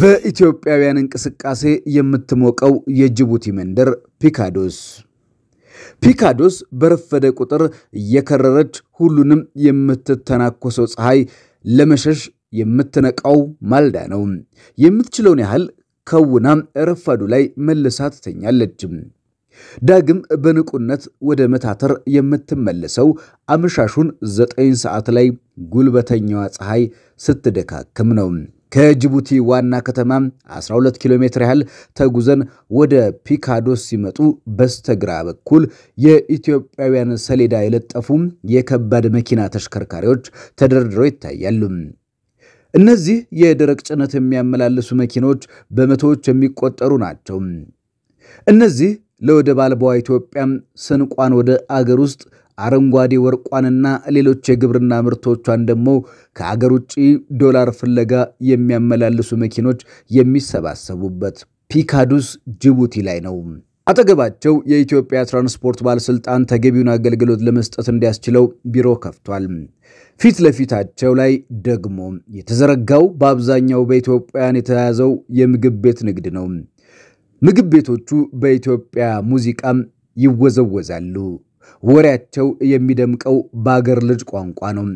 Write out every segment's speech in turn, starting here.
በኢትዮጵያውያን እንቅስቃሴ የምትሞቀው የጅቡቲ መንደር ፒካዶስ ፒካዶስ በረፈደ ቁጥር እየከረረች ሁሉንም የምትተናኮሰው ፀሐይ ለመሸሽ የምትነቃው ማልዳ ነው። የምትችለውን ያህል ከውና ረፋዱ ላይ መልሳ ትተኛለች። ዳግም በንቁነት ወደ መታተር የምትመለሰው አመሻሹን ዘጠኝ ሰዓት ላይ ጉልበተኛዋ ፀሐይ ስትደካክም ነው። ከጅቡቲ ዋና ከተማ 12 ኪሎ ሜትር ያህል ተጉዘን ወደ ፒካዶስ ሲመጡ በስተግራ በኩል የኢትዮጵያውያን ሰሌዳ የለጠፉ የከባድ መኪና ተሽከርካሪዎች ተደርድረው ይታያሉ። እነዚህ የደረቅ ጭነት የሚያመላልሱ መኪኖች በመቶዎች የሚቆጠሩ ናቸው። እነዚህ ለወደብ አልባዋ ኢትዮጵያ ስንቋን ወደ አገር ውስጥ አረንጓዴ ወርቋንና ሌሎች የግብርና ምርቶቿን ደግሞ ከአገር ውጭ ዶላር ፍለጋ የሚያመላልሱ መኪኖች የሚሰባሰቡበት ፒካዱስ ጅቡቲ ላይ ነው። አጠገባቸው የኢትዮጵያ ትራንስፖርት ባለስልጣን ተገቢውን አገልግሎት ለመስጠት እንዲያስችለው ቢሮ ከፍቷል። ፊት ለፊታቸው ላይ ደግሞ የተዘረጋው በአብዛኛው በኢትዮጵያውያን የተያዘው የምግብ ቤት ንግድ ነው። ምግብ ቤቶቹ በኢትዮጵያ ሙዚቃም ይወዘወዛሉ። ወሬያቸው የሚደምቀው በአገር ልጅ ቋንቋ ነው።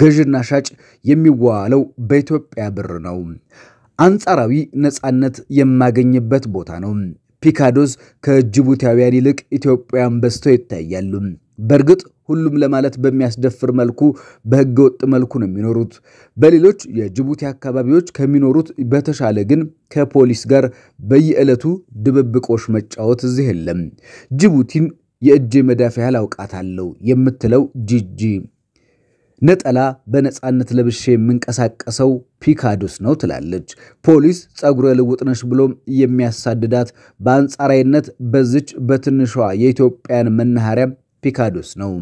ገዥና ሻጭ የሚዋዋለው በኢትዮጵያ ብር ነው። አንጻራዊ ነፃነት የማገኝበት ቦታ ነው። ፒካዶስ ከጅቡቲያውያን ይልቅ ኢትዮጵያውያን በዝተው ይታያሉ። በእርግጥ ሁሉም ለማለት በሚያስደፍር መልኩ በሕገ ወጥ መልኩ ነው የሚኖሩት። በሌሎች የጅቡቲ አካባቢዎች ከሚኖሩት በተሻለ ግን ከፖሊስ ጋር በየዕለቱ ድብብቆሽ መጫወት እዚህ የለም። ጅቡቲን የእጅ መዳፍ ያህል አውቃታለሁ የምትለው ጂጂ፣ ነጠላ በነፃነት ለብሼ የምንቀሳቀሰው ፒካዱስ ነው ትላለች። ፖሊስ ጸጉረ ልውጥ ነሽ ብሎ የሚያሳድዳት በአንጻራዊነት በዚች በትንሿ የኢትዮጵያን መናኸሪያ ፒካዱስ ነው።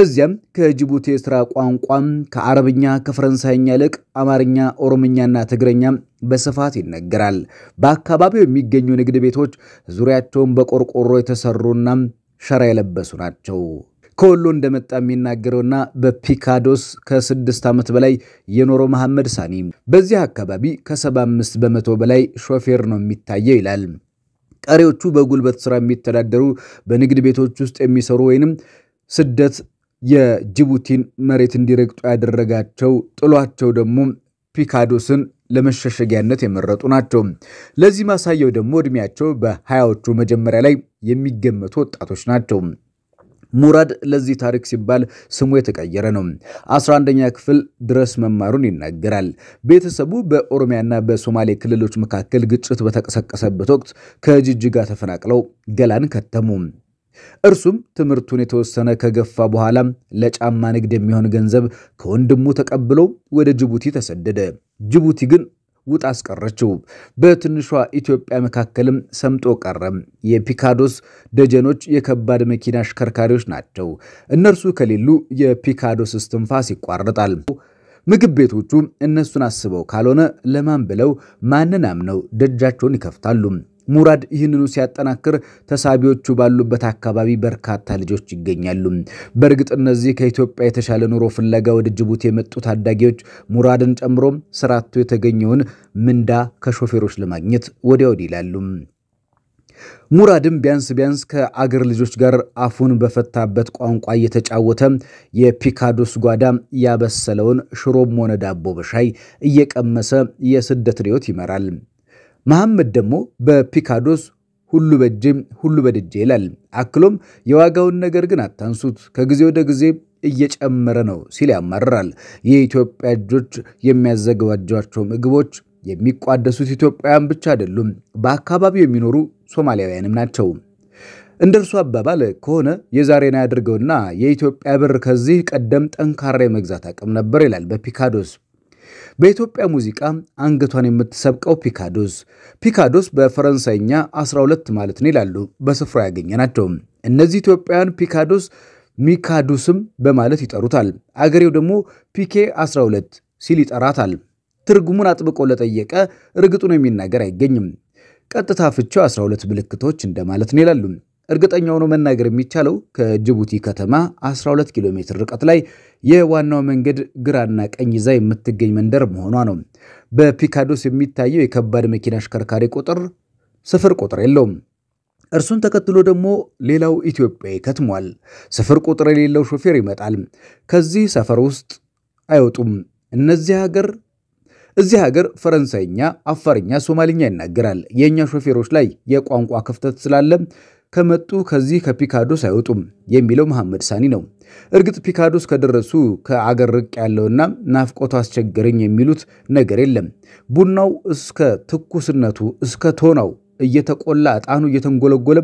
እዚያም ከጅቡቲ የስራ ቋንቋም ከአረብኛ ከፈረንሳይኛ ይልቅ አማርኛ፣ ኦሮምኛና ትግረኛ በስፋት ይነገራል። በአካባቢው የሚገኙ ንግድ ቤቶች ዙሪያቸውን በቆርቆሮ የተሰሩና ሸራ የለበሱ ናቸው። ከወሎ እንደመጣ የሚናገረውና በፒካዶስ ከስድስት ዓመት በላይ የኖረው መሐመድ ሳኒ በዚህ አካባቢ ከ75 በመቶ በላይ ሾፌር ነው የሚታየው ይላል። ቀሪዎቹ በጉልበት ሥራ የሚተዳደሩ በንግድ ቤቶች ውስጥ የሚሰሩ ወይንም ስደት የጅቡቲን መሬት እንዲረግጡ ያደረጋቸው ጥሏቸው ደግሞ ፒካዶስን ለመሸሸጊያነት የመረጡ ናቸው። ለዚህ ማሳያው ደግሞ እድሜያቸው በሀያዎቹ መጀመሪያ ላይ የሚገመቱ ወጣቶች ናቸው። ሙራድ ለዚህ ታሪክ ሲባል ስሙ የተቀየረ ነው። 11ኛ ክፍል ድረስ መማሩን ይናገራል። ቤተሰቡ በኦሮሚያና በሶማሌ ክልሎች መካከል ግጭት በተቀሰቀሰበት ወቅት ከጅጅጋ ተፈናቅለው ገላን ከተሙ። እርሱም ትምህርቱን የተወሰነ ከገፋ በኋላ ለጫማ ንግድ የሚሆን ገንዘብ ከወንድሙ ተቀብሎ ወደ ጅቡቲ ተሰደደ። ጅቡቲ ግን ውጥ አስቀረችው። በትንሿ ኢትዮጵያ መካከልም ሰምጦ ቀረም። የፒካዶስ ደጀኖች የከባድ መኪና አሽከርካሪዎች ናቸው። እነርሱ ከሌሉ የፒካዶስ እስትንፋስ ይቋረጣል። ምግብ ቤቶቹ እነሱን አስበው ካልሆነ ለማን ብለው ማንን አምነው ደጃቸውን ይከፍታሉ? ሙራድ ይህንኑ ሲያጠናክር ተሳቢዎቹ ባሉበት አካባቢ በርካታ ልጆች ይገኛሉ። በእርግጥ እነዚህ ከኢትዮጵያ የተሻለ ኑሮ ፍለጋ ወደ ጅቡቲ የመጡ ታዳጊዎች ሙራድን ጨምሮ ስራቱ የተገኘውን ምንዳ ከሾፌሮች ለማግኘት ወዲያ ወዲህ ይላሉ። ሙራድም ቢያንስ ቢያንስ ከአገር ልጆች ጋር አፉን በፈታበት ቋንቋ እየተጫወተ የፒካዶስ ጓዳ ያበሰለውን ሽሮም ሆነ ዳቦ በሻይ እየቀመሰ የስደት ርዮት ይመራል። መሐመድ ደግሞ በፒካዶስ ሁሉ በእጄም ሁሉ በድጄ ይላል። አክሎም የዋጋውን ነገር ግን አታንሱት፣ ከጊዜ ወደ ጊዜ እየጨመረ ነው ሲል ያማርራል። የኢትዮጵያ እጆች የሚያዘጋጇቸው ምግቦች የሚቋደሱት ኢትዮጵያውያን ብቻ አይደሉም፣ በአካባቢው የሚኖሩ ሶማሊያውያንም ናቸው። እንደ እርሱ አባባል ከሆነ የዛሬን ያድርገውና የኢትዮጵያ ብር ከዚህ ቀደም ጠንካራ የመግዛት አቅም ነበር ይላል በፒካዶስ በኢትዮጵያ ሙዚቃ አንገቷን የምትሰብቀው ፒካዶስ ፒካዶስ በፈረንሳይኛ 12 ማለት ነው ይላሉ በስፍራ ያገኘ ናቸው። እነዚህ ኢትዮጵያውያን ፒካዶስ ሚካዱስም በማለት ይጠሩታል። አገሬው ደግሞ ፒኬ 12 ሲል ይጠራታል። ትርጉሙን አጥብቆ ለጠየቀ እርግጡን የሚናገር አይገኝም። ቀጥታ ፍቺው 12 ምልክቶች እንደማለት ነው ይላሉ። እርግጠኛ ሆኖ መናገር የሚቻለው ከጅቡቲ ከተማ 12 ኪሎ ሜትር ርቀት ላይ የዋናው መንገድ ግራና ቀኝ ይዛ የምትገኝ መንደር መሆኗ ነው። በፒካዶስ የሚታየው የከባድ መኪና አሽከርካሪ ቁጥር ስፍር ቁጥር የለውም። እርሱን ተከትሎ ደግሞ ሌላው ኢትዮጵያ ከትሟል። ስፍር ቁጥር የሌለው ሾፌር ይመጣል። ከዚህ ሰፈር ውስጥ አይወጡም። እነዚህ ሀገር እዚህ ሀገር ፈረንሳይኛ፣ አፋርኛ፣ ሶማሊኛ ይናገራል። የእኛ ሾፌሮች ላይ የቋንቋ ክፍተት ስላለ ከመጡ ከዚህ ከፒካዶስ አይወጡም የሚለው መሐመድ ሳኒ ነው። እርግጥ ፒካዶስ ከደረሱ ከአገር ርቅ ያለውና ናፍቆቱ አስቸገረኝ የሚሉት ነገር የለም። ቡናው እስከ ትኩስነቱ እስከ ቶናው እየተቆላ እጣኑ እየተንጎለጎለ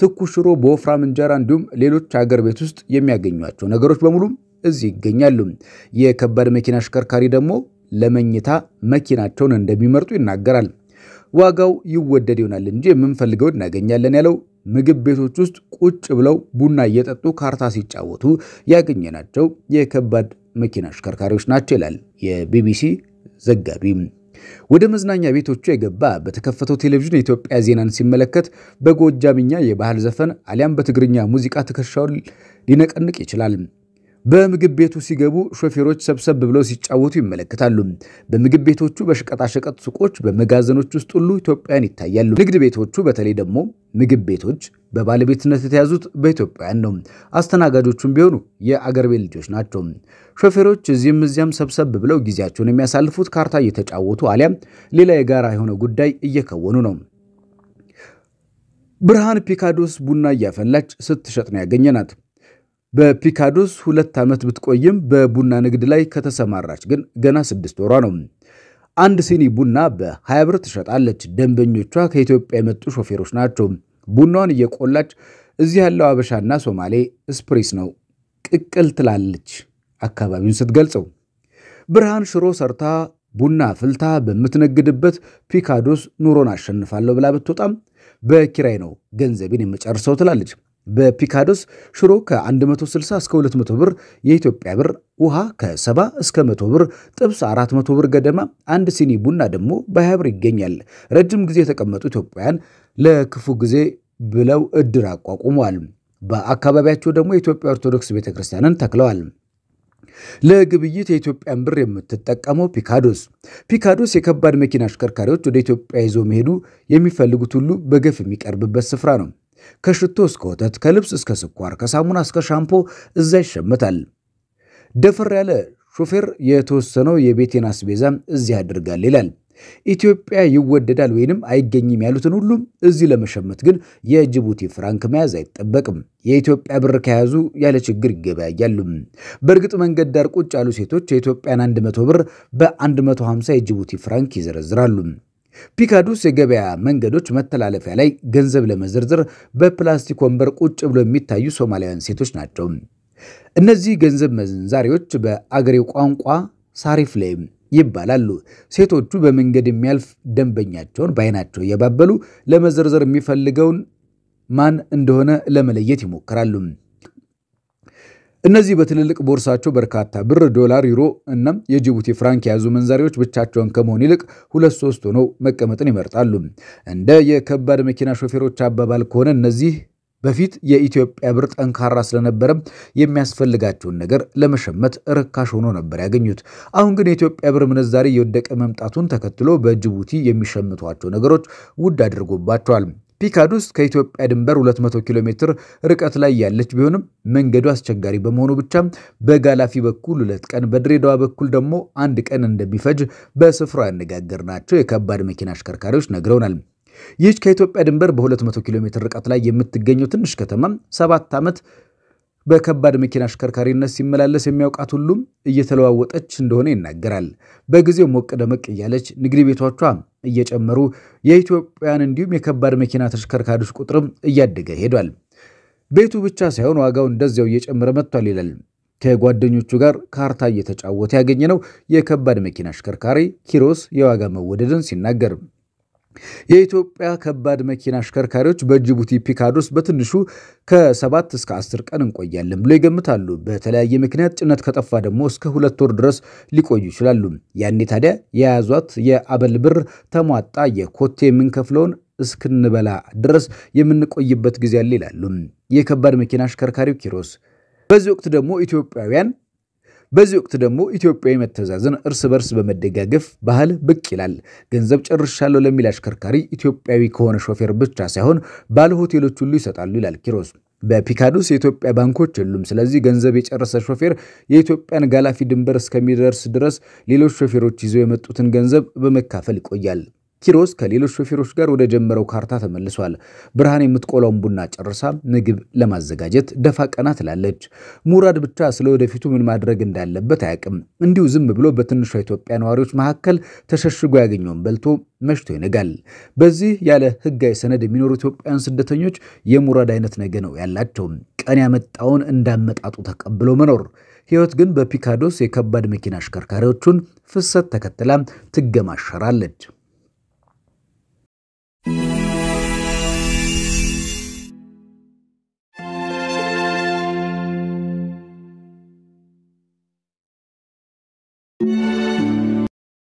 ትኩስ ሽሮ በወፍራም እንጀራ እንዲሁም ሌሎች አገር ቤት ውስጥ የሚያገኟቸው ነገሮች በሙሉ እዚህ ይገኛሉ። የከባድ መኪና አሽከርካሪ ደግሞ ለመኝታ መኪናቸውን እንደሚመርጡ ይናገራል። ዋጋው ይወደድ ይሆናል እንጂ የምንፈልገው እናገኛለን ያለው ምግብ ቤቶች ውስጥ ቁጭ ብለው ቡና እየጠጡ ካርታ ሲጫወቱ ያገኘናቸው የከባድ መኪና አሽከርካሪዎች ናቸው ይላል የቢቢሲ ዘጋቢ ወደ መዝናኛ ቤቶቹ የገባ በተከፈተው ቴሌቪዥን የኢትዮጵያ ዜናን ሲመለከት በጎጃምኛ የባህል ዘፈን አሊያም በትግርኛ ሙዚቃ ትከሻውን ሊነቀንቅ ይችላል። በምግብ ቤቱ ሲገቡ ሾፌሮች ሰብሰብ ብለው ሲጫወቱ ይመለከታሉ። በምግብ ቤቶቹ፣ በሸቀጣሸቀጥ ሱቆች፣ በመጋዘኖች ውስጥ ሁሉ ኢትዮጵያን ይታያሉ። ንግድ ቤቶቹ በተለይ ደግሞ ምግብ ቤቶች በባለቤትነት የተያዙት በኢትዮጵያን ነው። አስተናጋጆቹም ቢሆኑ የአገር ቤት ልጆች ናቸው። ሾፌሮች እዚህም እዚያም ሰብሰብ ብለው ጊዜያቸውን የሚያሳልፉት ካርታ እየተጫወቱ አሊያም ሌላ የጋራ የሆነ ጉዳይ እየከወኑ ነው። ብርሃን ፒካዶስ ቡና እያፈላች ስትሸጥ ነው ያገኘናት። በፒካዶስ ሁለት ዓመት ብትቆይም በቡና ንግድ ላይ ከተሰማራች ግን ገና ስድስት ወሯ ነው። አንድ ሲኒ ቡና በ20 ብር ትሸጣለች። ደንበኞቿ ከኢትዮጵያ የመጡ ሾፌሮች ናቸው። ቡናዋን እየቆላች እዚህ ያለው አበሻና ሶማሌ ስፕሪስ ነው ቅቅል ትላለች አካባቢውን ስትገልጸው። ብርሃን ሽሮ ሰርታ ቡና ፍልታ በምትነግድበት ፒካዶስ ኑሮን አሸንፋለሁ ብላ ብትወጣም በኪራይ ነው ገንዘቤን የምጨርሰው ትላለች። በፒካዶስ ሽሮ ከ160 እስከ 200 ብር የኢትዮጵያ ብር፣ ውሃ ከ70 እስከ 100 ብር፣ ጥብስ 400 ብር ገደማ፣ አንድ ሲኒ ቡና ደግሞ በ20 ብር ይገኛል። ረጅም ጊዜ የተቀመጡ ኢትዮጵያውያን ለክፉ ጊዜ ብለው እድር አቋቁመዋል። በአካባቢያቸው ደግሞ የኢትዮጵያ ኦርቶዶክስ ቤተ ክርስቲያንን ተክለዋል። ለግብይት የኢትዮጵያን ብር የምትጠቀመው ፒካዶስ። ፒካዶስ የከባድ መኪና አሽከርካሪዎች ወደ ኢትዮጵያ ይዞ መሄዱ የሚፈልጉት ሁሉ በገፍ የሚቀርብበት ስፍራ ነው። ከሽቶ እስከ ወተት፣ ከልብስ እስከ ስኳር፣ ከሳሙና እስከ ሻምፖ እዛ ይሸመታል። ደፈር ያለ ሾፌር የተወሰነው የቤቴን አስቤዛ እዚህ አድርጋል ይላል። ኢትዮጵያ ይወደዳል ወይንም አይገኝም ያሉትን ሁሉም እዚህ ለመሸመት ግን የጅቡቲ ፍራንክ መያዝ አይጠበቅም። የኢትዮጵያ ብር ከያዙ ያለ ችግር ይገበያያሉ። በእርግጥ መንገድ ዳር ቁጭ ያሉ ሴቶች የኢትዮጵያን 100 ብር በ150 የጅቡቲ ፍራንክ ይዘረዝራሉ። ፒካዱስ የገበያ መንገዶች መተላለፊያ ላይ ገንዘብ ለመዘርዘር በፕላስቲክ ወንበር ቁጭ ብሎ የሚታዩ ሶማሊያውያን ሴቶች ናቸው። እነዚህ ገንዘብ መንዛሪዎች በአገሬው ቋንቋ ሳሪፍሌ ይባላሉ። ሴቶቹ በመንገድ የሚያልፍ ደንበኛቸውን በአይናቸው እያባበሉ ለመዘርዘር የሚፈልገውን ማን እንደሆነ ለመለየት ይሞክራሉ። እነዚህ በትልልቅ ቦርሳቸው በርካታ ብር፣ ዶላር፣ ዩሮ እናም የጅቡቲ ፍራንክ የያዙ መንዛሪዎች ብቻቸውን ከመሆን ይልቅ ሁለት ሶስት ሆነው መቀመጥን ይመርጣሉ። እንደ የከባድ መኪና ሾፌሮች አባባል ከሆነ እነዚህ በፊት የኢትዮጵያ ብር ጠንካራ ስለነበረ የሚያስፈልጋቸውን ነገር ለመሸመት ርካሽ ሆኖ ነበር ያገኙት። አሁን ግን የኢትዮጵያ ብር ምንዛሪ የወደቀ መምጣቱን ተከትሎ በጅቡቲ የሚሸምቷቸው ነገሮች ውድ አድርጎባቸዋል። ፒካዱስ ከኢትዮጵያ ድንበር 200 ኪሎ ሜትር ርቀት ላይ ያለች ቢሆንም መንገዱ አስቸጋሪ በመሆኑ ብቻ በጋላፊ በኩል ሁለት ቀን በድሬዳዋ በኩል ደግሞ አንድ ቀን እንደሚፈጅ በስፍራው ያነጋገርናቸው የከባድ መኪና አሽከርካሪዎች ነግረውናል። ይህች ከኢትዮጵያ ድንበር በ200 ኪሎ ሜትር ርቀት ላይ የምትገኘው ትንሽ ከተማ ሰባት ዓመት በከባድ መኪና አሽከርካሪነት ሲመላለስ የሚያውቃት ሁሉም እየተለዋወጠች እንደሆነ ይናገራል። በጊዜው ሞቅ ደመቅ እያለች ንግድ ቤቶቿ እየጨመሩ የኢትዮጵያን እንዲሁም የከባድ መኪና ተሽከርካሪዎች ቁጥርም እያደገ ሄዷል። ቤቱ ብቻ ሳይሆን ዋጋው እንደዚያው እየጨመረ መጥቷል ይላል። ከጓደኞቹ ጋር ካርታ እየተጫወተ ያገኘ ነው የከባድ መኪና አሽከርካሪ ኪሮስ የዋጋ መወደድን ሲናገር የኢትዮጵያ ከባድ መኪና አሽከርካሪዎች በጅቡቲ ፒካድ ውስጥ በትንሹ ከሰባት እስከ አስር ቀን እንቆያለን ብሎ ይገምታሉ። በተለያየ ምክንያት ጭነት ከጠፋ ደግሞ እስከ ሁለት ወር ድረስ ሊቆዩ ይችላሉ። ያኔ ታዲያ የያዟት የአበል ብር ተሟጣ የኮቴ የምንከፍለውን እስክንበላ ድረስ የምንቆይበት ጊዜ አለ ይላሉ የከባድ መኪና አሽከርካሪው ኪሮስ። በዚህ ወቅት ደግሞ ኢትዮጵያውያን በዚህ ወቅት ደግሞ ኢትዮጵያዊ መተዛዘን እርስ በርስ በመደጋገፍ ባህል ብቅ ይላል። ገንዘብ ጨርሻለሁ ለሚል አሽከርካሪ ኢትዮጵያዊ ከሆነ ሾፌር ብቻ ሳይሆን ባለ ሆቴሎች ሁሉ ይሰጣሉ ይላል ኪሮስ። በፒካዱስ የኢትዮጵያ ባንኮች የሉም። ስለዚህ ገንዘብ የጨረሰ ሾፌር የኢትዮጵያን ጋላፊ ድንበር እስከሚደርስ ድረስ ሌሎች ሾፌሮች ይዘው የመጡትን ገንዘብ በመካፈል ይቆያል። ኪሮስ ከሌሎች ሾፌሮች ጋር ወደ ጀመረው ካርታ ተመልሷል። ብርሃን የምትቆላውን ቡና ጨርሳ ምግብ ለማዘጋጀት ደፋ ቀና ትላለች። ሙራድ ብቻ ስለ ወደፊቱ ምን ማድረግ እንዳለበት አያውቅም። እንዲሁ ዝም ብሎ በትንሿ ኢትዮጵያ ነዋሪዎች መካከል ተሸሽጎ ያገኘውን በልቶ መሽቶ ይነጋል። በዚህ ያለ ሕጋዊ ሰነድ የሚኖሩ ኢትዮጵያውያን ስደተኞች የሙራድ አይነት ነገ ነው ያላቸው። ቀን ያመጣውን እንዳመጣጡ ተቀብሎ መኖር ህይወት ግን በፒካዶስ የከባድ መኪና አሽከርካሪዎቹን ፍሰት ተከትላ ትገማሸራለች።